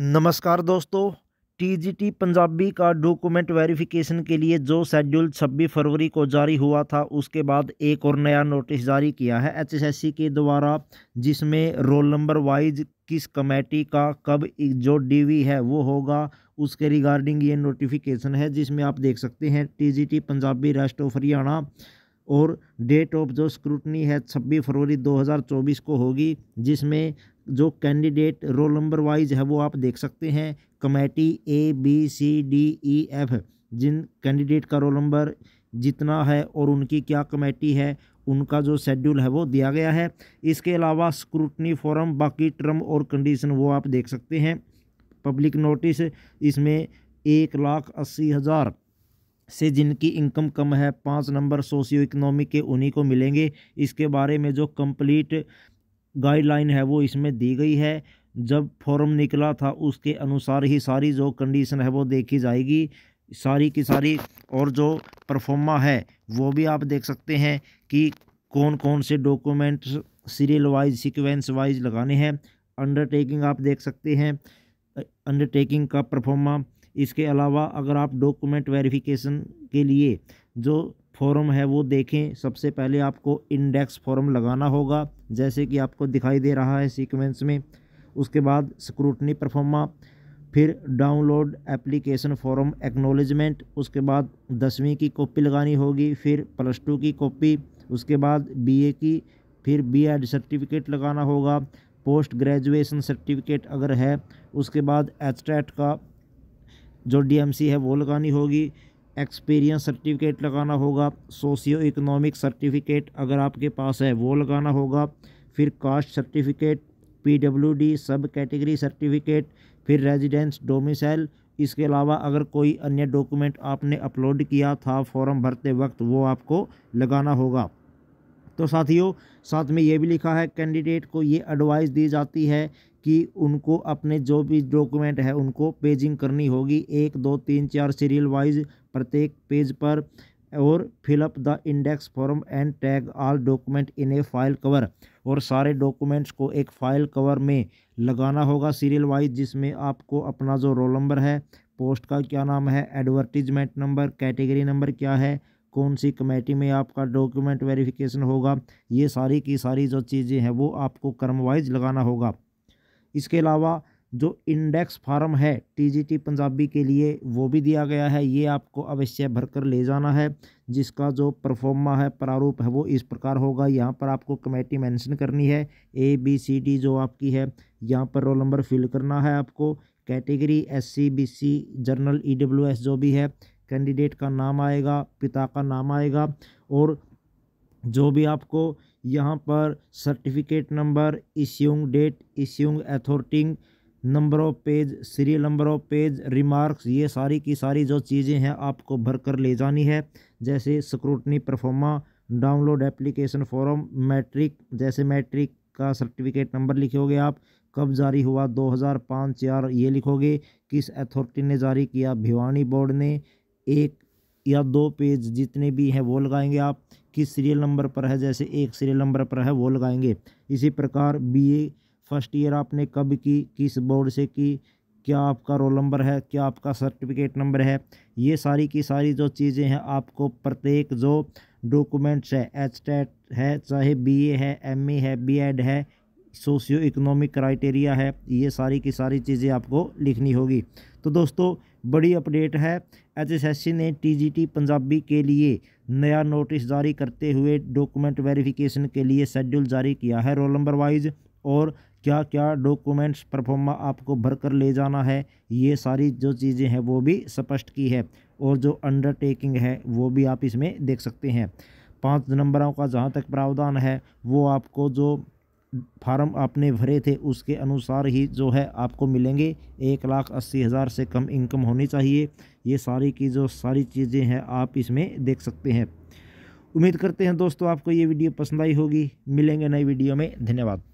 नमस्कार दोस्तों टीजीटी पंजाबी का डॉक्यूमेंट वेरिफिकेशन के लिए जो शेड्यूल 26 फरवरी को जारी हुआ था उसके बाद एक और नया नोटिस जारी किया है एचएसएससी के द्वारा जिसमें रोल नंबर वाइज किस कमेटी का कब जो डीवी है वो होगा उसके रिगार्डिंग ये नोटिफिकेशन है जिसमें आप देख सकते हैं टीजीटी पंजाबी राष्ट्र ऑफ हरियाणा और डेट ऑफ जो स्क्रूटनी है छब्बीस फरवरी 2024 को होगी जिसमें जो कैंडिडेट रोल नंबर वाइज है वो आप देख सकते हैं committee A B C D E F जिन कैंडिडेट का रोल नंबर जितना है और उनकी क्या कमेटी है उनका जो शेड्यूल है वो दिया गया है इसके अलावा स्क्रूटनी फॉरम बाकी टर्म और कंडीशन वो आप देख सकते हैं पब्लिक नोटिस इसमें एक लाख अस्सी हज़ार से जिनकी इनकम कम है पाँच नंबर सोशियो इकोनॉमिक के उन्हीं को मिलेंगे इसके बारे में जो कंप्लीट गाइडलाइन है वो इसमें दी गई है जब फॉर्म निकला था उसके अनुसार ही सारी जो कंडीशन है वो देखी जाएगी सारी की सारी और जो परफॉर्मा है वो भी आप देख सकते हैं कि कौन कौन से documents serial wise sequence wise लगाने हैं अंडरटेकिंग आप देख सकते हैं अंडरटेकिंग का परफॉर्मा इसके अलावा अगर आप डॉक्यूमेंट वेरिफिकेशन के लिए जो फॉर्म है वो देखें सबसे पहले आपको इंडेक्स फॉर्म लगाना होगा जैसे कि आपको दिखाई दे रहा है सीक्वेंस में उसके बाद स्क्रूटनी परफॉर्मा फिर डाउनलोड एप्लीकेशन फॉर्म एक्नोलिजमेंट उसके बाद दसवीं की कॉपी लगानी होगी फिर प्लस टू की कॉपी उसके बाद बीए की फिर बीएड सर्टिफिकेट लगाना होगा पोस्ट ग्रेजुएशन सर्टिफिकेट अगर है उसके बाद एच का जो डीएमसी है वो लगानी होगी एक्सपीरियंस सर्टिफिकेट लगाना होगा सोशियो इकोनॉमिक सर्टिफिकेट अगर आपके पास है वो लगाना होगा फिर कास्ट सर्टिफिकेट पीडब्ल्यूडी सब कैटेगरी सर्टिफिकेट फिर रेजिडेंस डोमिसाइल इसके अलावा अगर कोई अन्य डॉक्यूमेंट आपने अपलोड किया था फॉर्म भरते वक्त वो आपको लगाना होगा तो साथियों साथ में ये भी लिखा है कैंडिडेट को ये एडवाइस दी जाती है कि उनको अपने जो भी डॉक्यूमेंट है उनको पेजिंग करनी होगी एक दो तीन चार सीरियल वाइज प्रत्येक पेज पर और fill up the index form and tag all document in a file cover और सारे डॉक्यूमेंट्स को एक फ़ाइल कवर में लगाना होगा सीरियल वाइज जिसमें आपको अपना जो रोल नंबर है पोस्ट का क्या नाम है एडवर्टीजमेंट नंबर कैटेगरी नंबर क्या है कौन सी कमेटी में आपका डॉक्यूमेंट वेरिफिकेशन होगा ये सारी की सारी जो चीज़ें हैं वो आपको क्रम वाइज लगाना होगा इसके अलावा जो इंडेक्स फार्म है टीजीटी पंजाबी के लिए वो भी दिया गया है ये आपको अवश्य भरकर ले जाना है जिसका जो परफॉर्मा है प्रारूप है वो इस प्रकार होगा यहाँ पर आपको कमेटी मेंशन करनी है ए बी सी डी जो आपकी है यहाँ पर रोल नंबर फिल करना है आपको category S C B C general E W S जो भी है कैंडिडेट का नाम आएगा पिता का नाम आएगा और जो भी आपको यहाँ पर certificate number issuing date issuing authority number of page serial number of page remarks ये सारी की सारी जो चीज़ें हैं आपको भर कर ले जानी है जैसे scrutiny proforma download application form matric जैसे मैट्रिक का सर्टिफिकेट नंबर लिखोगे आप कब जारी हुआ 2005 चार ये लिखोगे किस अथॉरिटी ने जारी किया भिवानी बोर्ड ने एक या दो पेज जितने भी हैं वो लगाएंगे आप किस सीरियल नंबर पर है जैसे एक सीरियल नंबर पर है वो लगाएंगे इसी प्रकार बीए फर्स्ट ईयर आपने कब की किस बोर्ड से की क्या आपका रोल नंबर है क्या आपका सर्टिफिकेट नंबर है ये सारी की सारी जो चीज़ें हैं आपको प्रत्येक जो डॉक्यूमेंट्स है एच है चाहे बी है एम है बी है सोशियो इकोनॉमिक क्राइटेरिया है ये सारी की सारी चीज़ें आपको लिखनी होगी तो दोस्तों बड़ी अपडेट है एचएसएससी ने टीजीटी पंजाबी के लिए नया नोटिस जारी करते हुए डॉक्यूमेंट वेरिफिकेशन के लिए शेड्यूल जारी किया है रोल नंबर वाइज और क्या क्या डॉक्यूमेंट्स परफॉर्मा आपको भरकर ले जाना है ये सारी जो चीज़ें हैं वो भी स्पष्ट की है और जो अंडरटेकिंग है वो भी आप इसमें देख सकते हैं पाँच नंबरों का जहाँ तक प्रावधान है वो आपको जो फार्म आपने भरे थे उसके अनुसार ही जो है आपको मिलेंगे एक लाख अस्सी हज़ार से कम इनकम होनी चाहिए ये सारी की जो सारी चीज़ें हैं आप इसमें देख सकते हैं उम्मीद करते हैं दोस्तों आपको ये वीडियो पसंद आई होगी मिलेंगे नई वीडियो में धन्यवाद